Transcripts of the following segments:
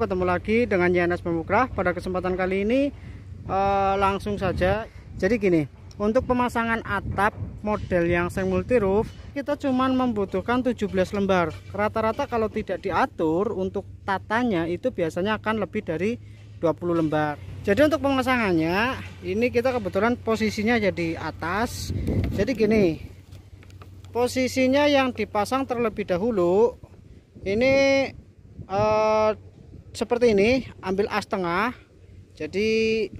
ketemu lagi dengan Yanes Pemukrah pada kesempatan kali ini e, langsung saja. Jadi gini, untuk pemasangan atap model yang seng multi roof kita cuman membutuhkan 17 lembar. Rata-rata kalau tidak diatur untuk tatanya itu biasanya akan lebih dari 20 lembar. Jadi untuk pemasangannya ini kita kebetulan posisinya jadi atas. Jadi gini, posisinya yang dipasang terlebih dahulu ini eh, seperti ini ambil as tengah jadi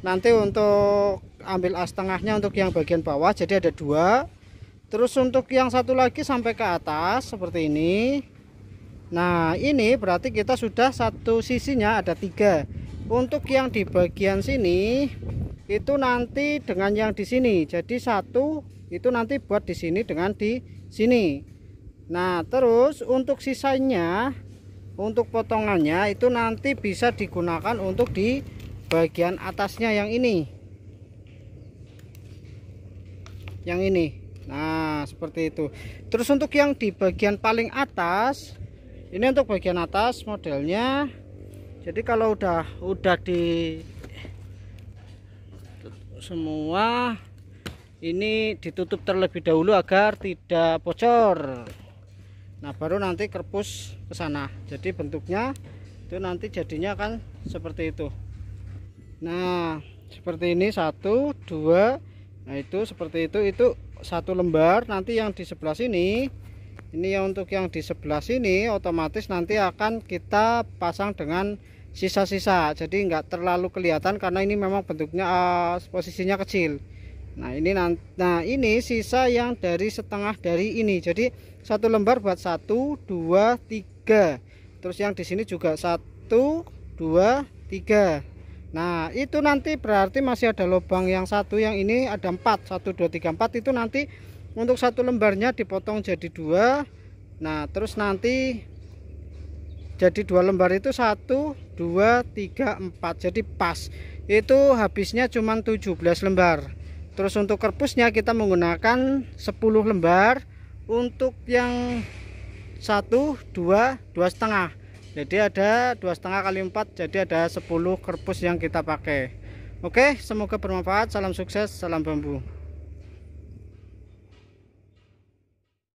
nanti untuk ambil as tengahnya untuk yang bagian bawah jadi ada dua terus untuk yang satu lagi sampai ke atas seperti ini nah ini berarti kita sudah satu sisinya ada tiga untuk yang di bagian sini itu nanti dengan yang di sini jadi satu itu nanti buat di sini dengan di sini Nah, terus untuk sisanya untuk potongannya itu nanti bisa digunakan untuk di bagian atasnya yang ini yang ini nah seperti itu terus untuk yang di bagian paling atas ini untuk bagian atas modelnya jadi kalau udah udah di semua ini ditutup terlebih dahulu agar tidak bocor nah baru nanti kerpus ke sana jadi bentuknya itu nanti jadinya akan seperti itu nah seperti ini satu dua nah itu seperti itu itu satu lembar nanti yang di sebelah sini ini yang untuk yang di sebelah sini otomatis nanti akan kita pasang dengan sisa-sisa jadi nggak terlalu kelihatan karena ini memang bentuknya uh, posisinya kecil Nah ini nanti nah ini sisa yang dari setengah dari ini. Jadi satu lembar buat satu, dua, tiga. Terus yang di sini juga satu, dua, tiga. Nah itu nanti berarti masih ada lubang yang satu yang ini ada empat, satu, dua, tiga, empat itu nanti untuk satu lembarnya dipotong jadi dua. Nah terus nanti jadi dua lembar itu satu, dua, tiga, empat. Jadi pas itu habisnya cuma 17 lembar terus untuk kerpusnya kita menggunakan 10 lembar untuk yang 1 2 2 setengah jadi ada 2 setengah kali 4 jadi ada 10 kerpus yang kita pakai oke semoga bermanfaat salam sukses salam bambu